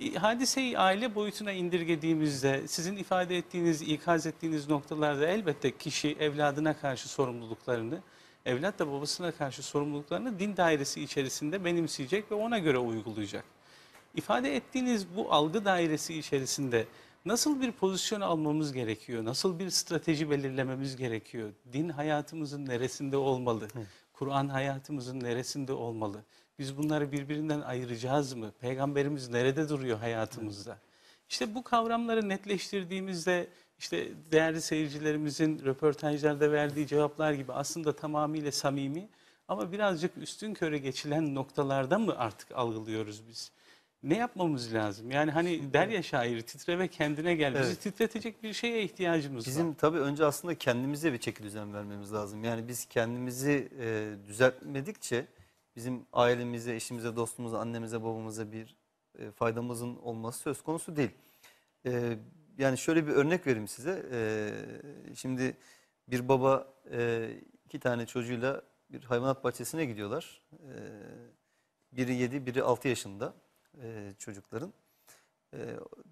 E, hadiseyi aile boyutuna indirgediğimizde sizin ifade ettiğiniz, ikaz ettiğiniz noktalarda elbette kişi evladına karşı sorumluluklarını, evlat da babasına karşı sorumluluklarını din dairesi içerisinde benimseyecek ve ona göre uygulayacak. İfade ettiğiniz bu algı dairesi içerisinde nasıl bir pozisyon almamız gerekiyor? Nasıl bir strateji belirlememiz gerekiyor? Din hayatımızın neresinde olmalı? Kur'an hayatımızın neresinde olmalı? Biz bunları birbirinden ayıracağız mı? Peygamberimiz nerede duruyor hayatımızda? İşte bu kavramları netleştirdiğimizde işte değerli seyircilerimizin röportajlarda verdiği cevaplar gibi aslında tamamıyla samimi ama birazcık üstün köre geçilen noktalarda mı artık algılıyoruz biz? Ne yapmamız lazım? Yani hani der ya şairi titre ve kendine gel. Bizi titretecek bir şeye ihtiyacımız Bizim var. Bizim tabii önce aslında kendimize bir çeki düzen vermemiz lazım. Yani biz kendimizi e, düzeltmedikçe bizim ailemize, eşimize, dostumuza, annemize, babamıza bir e, faydamızın olması söz konusu değil. E, yani şöyle bir örnek vereyim size. E, şimdi bir baba iki tane çocuğuyla bir hayvanat bahçesine gidiyorlar. biri yedi, biri altı yaşında çocukların.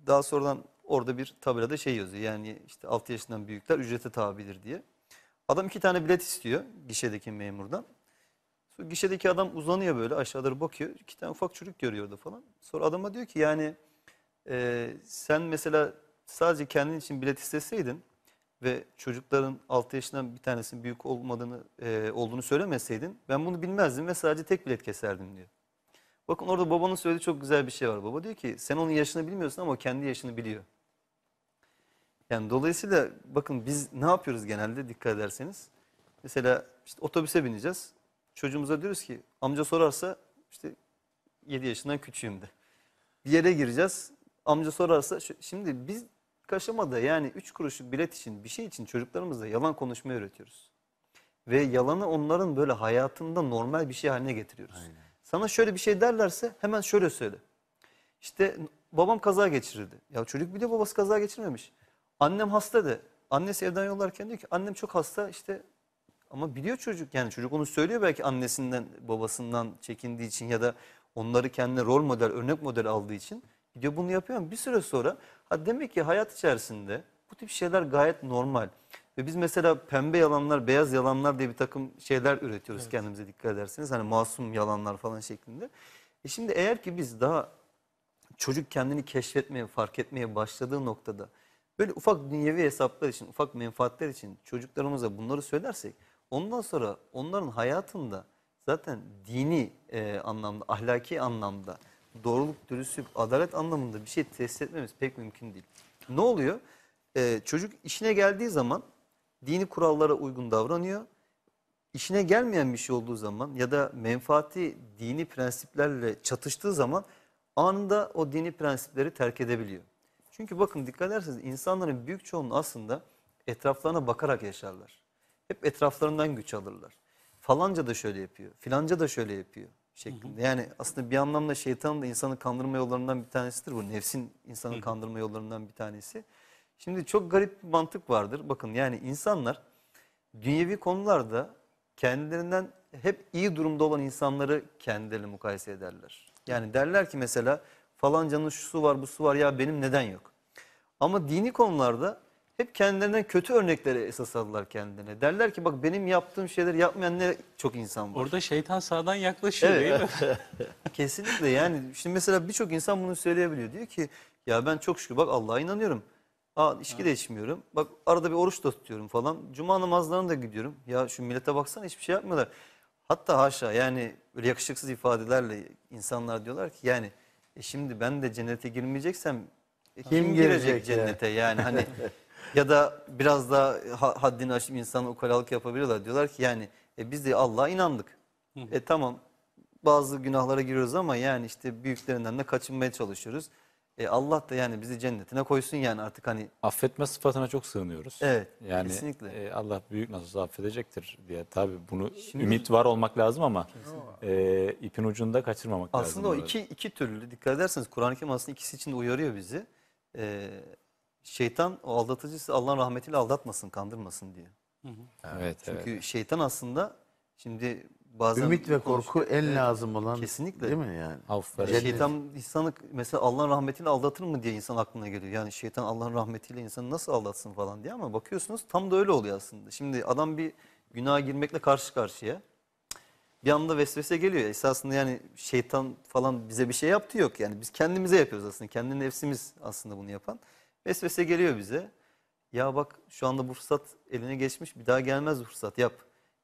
daha sonradan orada bir tabelada şey yazıyor. Yani işte altı yaşından büyükler ücrete tabidir diye. Adam iki tane bilet istiyor gişedeki memurdan. Sonra gişedeki adam uzanıyor böyle aşağıları bakıyor. İki tane ufak çocuk görüyordu falan. Sonra adama diyor ki yani e, sen mesela sadece kendin için bilet isteseydin ve çocukların 6 yaşından bir tanesinin büyük olmadığını e, olduğunu söylemeseydin ben bunu bilmezdim ve sadece tek bilet keserdim diyor. Bakın orada babanın söylediği çok güzel bir şey var. Baba diyor ki sen onun yaşını bilmiyorsun ama kendi yaşını biliyor. Yani dolayısıyla bakın biz ne yapıyoruz genelde dikkat ederseniz. Mesela işte otobüse bineceğiz. Çocuğumuza diyoruz ki amca sorarsa işte 7 yaşından küçüğüm de. Bir yere gireceğiz. Amca sorarsa şimdi biz kaşamada yani 3 kuruşluk bilet için bir şey için çocuklarımıza yalan konuşmayı öğretiyoruz. Ve yalanı onların böyle hayatında normal bir şey haline getiriyoruz. Aynen. Sana şöyle bir şey derlerse hemen şöyle söyle. İşte babam kaza geçirirdi. Ya çocuk bir de babası kaza geçirmemiş. Annem hasta de. Annesi evden yollarken diyor ki annem çok hasta işte ama biliyor çocuk yani çocuk onu söylüyor belki annesinden babasından çekindiği için ya da onları kendine rol model örnek model aldığı için gidiyor bunu yapıyor ama bir süre sonra ha demek ki hayat içerisinde bu tip şeyler gayet normal. Ve biz mesela pembe yalanlar, beyaz yalanlar diye bir takım şeyler üretiyoruz evet. kendimize dikkat ederseniz. Hani masum yalanlar falan şeklinde. E şimdi eğer ki biz daha çocuk kendini keşfetmeye, fark etmeye başladığı noktada böyle ufak dünyevi hesaplar için, ufak menfaatler için çocuklarımıza bunları söylersek Ondan sonra onların hayatında zaten dini e, anlamda, ahlaki anlamda, doğruluk, dürüstlük, adalet anlamında bir şey tesis etmemiz pek mümkün değil. Ne oluyor? E, çocuk işine geldiği zaman dini kurallara uygun davranıyor. İşine gelmeyen bir şey olduğu zaman ya da menfaati dini prensiplerle çatıştığı zaman anında o dini prensipleri terk edebiliyor. Çünkü bakın dikkat ederseniz insanların büyük çoğunluğu aslında etraflarına bakarak yaşarlar. Hep etraflarından güç alırlar. Falanca da şöyle yapıyor, filanca da şöyle yapıyor şeklinde. Yani aslında bir anlamda şeytanın da insanı kandırma yollarından bir tanesidir bu. Nefsin insanı hı kandırma yollarından bir tanesi. Şimdi çok garip bir mantık vardır. Bakın yani insanlar dünyevi konularda kendilerinden hep iyi durumda olan insanları kendileri mukayese ederler. Yani derler ki mesela falancanın şu su var bu su var ya benim neden yok. Ama dini konularda hep kendilerinden kötü örnekleri esas aldılar kendine. Derler ki bak benim yaptığım şeyleri yapmayan ne çok insan var. Orada şeytan sağdan yaklaşıyor evet. değil mi? Kesinlikle yani şimdi mesela birçok insan bunu söyleyebiliyor. Diyor ki ya ben çok şükür bak Allah'a inanıyorum. Aa içki evet. de içmiyorum. Bak arada bir oruç da tutuyorum falan. Cuma namazlarına da gidiyorum. Ya şu millete baksana hiçbir şey yapmıyorlar. Hatta haşa yani böyle yakışıksız ifadelerle insanlar diyorlar ki yani e şimdi ben de cennete girmeyeceksem e, kim, kim girecek, girecek cennete yani hani Ya da biraz da haddini aşıp insana ukalalık yapabiliyorlar. Diyorlar ki yani e, biz de Allah'a inandık. Hı. E tamam bazı günahlara giriyoruz ama yani işte büyüklerinden de kaçınmaya çalışıyoruz. E Allah da yani bizi cennetine koysun yani artık hani. Affetme sıfatına çok sığınıyoruz. Evet yani, kesinlikle. E, Allah büyük nasıl affedecektir diye tabi bunu Şimdi, ümit var olmak lazım ama e, ipin ucunda kaçırmamak aslında lazım. Aslında o iki, iki türlü dikkat ederseniz Kur'an-ı Kerim aslında ikisi için de uyarıyor bizi. E, şeytan o aldatıcısı Allah'ın rahmetiyle aldatmasın, kandırmasın diye. Evet, Çünkü evet. şeytan aslında şimdi bazen... Ümit ve korku konuşuyor. en lazım olan Kesinlikle. değil mi yani? Aferin. Şeytan insanı mesela Allah'ın rahmetiyle aldatır mı diye insan aklına geliyor. Yani şeytan Allah'ın rahmetiyle insanı nasıl aldatsın falan diye ama bakıyorsunuz tam da öyle oluyor aslında. Şimdi adam bir günaha girmekle karşı karşıya. Bir anda vesvese geliyor. Esasında yani şeytan falan bize bir şey yaptı yok. Yani biz kendimize yapıyoruz aslında. Kendi nefsimiz aslında bunu yapan. Vesvese geliyor bize. Ya bak şu anda bu fırsat eline geçmiş bir daha gelmez bu fırsat yap.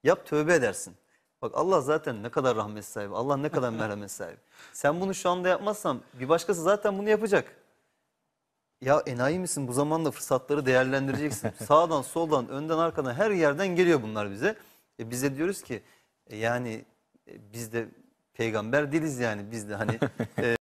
Yap tövbe edersin. Bak Allah zaten ne kadar rahmet sahibi. Allah ne kadar merhamet sahibi. Sen bunu şu anda yapmazsan bir başkası zaten bunu yapacak. Ya enayi misin bu zamanda fırsatları değerlendireceksin. Sağdan soldan önden arkadan her yerden geliyor bunlar bize. E bize diyoruz ki e yani e biz de peygamber değiliz yani biz de hani... E,